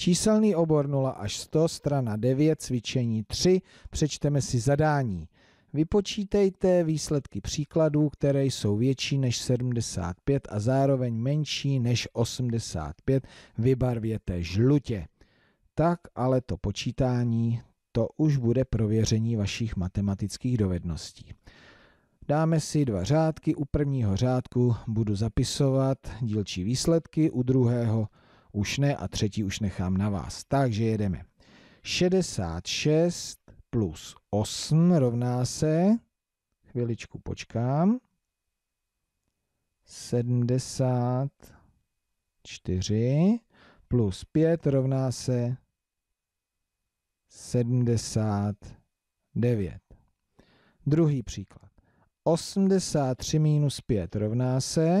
Číselný obor 0 až 100, strana 9, cvičení 3, přečteme si zadání. Vypočítejte výsledky příkladů, které jsou větší než 75 a zároveň menší než 85, vybarvěte žlutě. Tak ale to počítání, to už bude prověření vašich matematických dovedností. Dáme si dva řádky, u prvního řádku budu zapisovat dílčí výsledky, u druhého už ne a třetí už nechám na vás. Takže jedeme. 66 plus 8 rovná se, chviličku počkám, 74 plus 5 rovná se 79. Druhý příklad. 83 minus 5 rovná se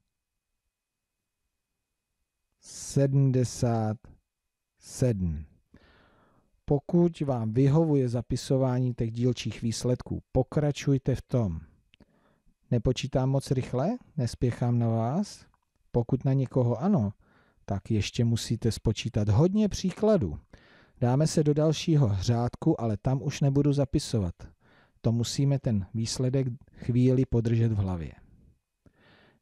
77. Pokud vám vyhovuje zapisování těch dílčích výsledků, pokračujte v tom. Nepočítám moc rychle, nespěchám na vás. Pokud na někoho ano, tak ještě musíte spočítat hodně příkladů. Dáme se do dalšího řádku, ale tam už nebudu zapisovat. To musíme ten výsledek chvíli podržet v hlavě.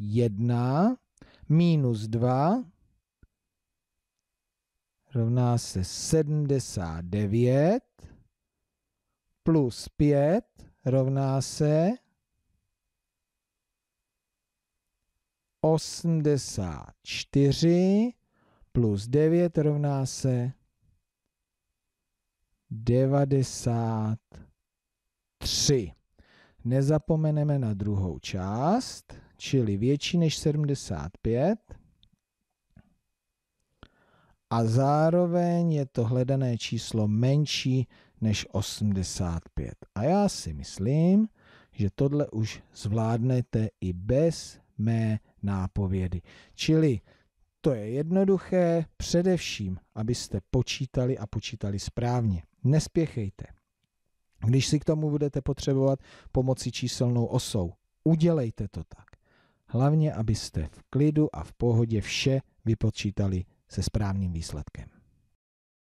1 minus 2 rovná se 79 plus 5 rovná se 84 plus 9 rovná se 93. Nezapomeneme na druhou část čili větší než 75 a zároveň je to hledané číslo menší než 85. A já si myslím, že tohle už zvládnete i bez mé nápovědy. Čili to je jednoduché, především, abyste počítali a počítali správně. Nespěchejte. Když si k tomu budete potřebovat pomoci číselnou osou, udělejte to tak hlavně abyste v klidu a v pohodě vše vypočítali se správným výsledkem.